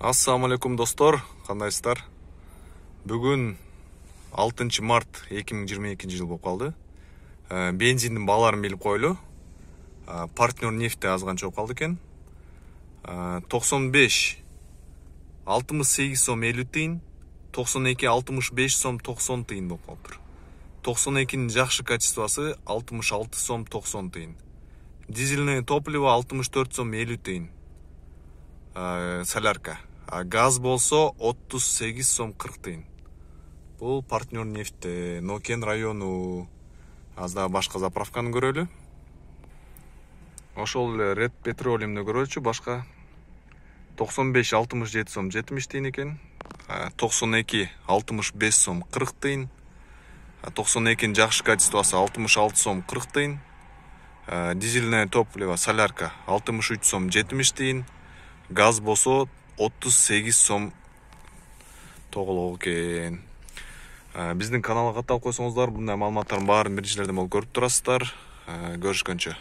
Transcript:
алейкум, достор қандайсыздар бүгін 6 март 2022 жыл болып қалды ә, бензиндің баларын біліп қойлы ә, партнер нефть те жоқ болып қалды екен 95 ә, 68 сом 50 тиын 92 65 сом 90 тиын болып қалып тұр 92-нің жақсы качествосы 66 сом 90 тиын дизельное топливо 64 сом 50 тиын солярка а газ болсо отуз сегиз сом кырк тыйын бул партнер нефти нокен району азыр дагы башка заправканы көрөлү ошол эле ред петролиумду көрөлүчү башка токсон беш алтымыш жети сом жетимиш тыйын экен токсон эки алтымыш беш сом кырк тыйын токсон экинин жакшы качествосу алтымыш алты сом кырк тыйын дизельное топливо солярка алтымыш үч сом жетимиш тыйын газ болсо 38 сом тоголок экен э, биздин каналга катталып койсоңуздар мындай маалыматтардын баарын біріншілерден болуп көрүп турасыздар э, көрүшкөнчө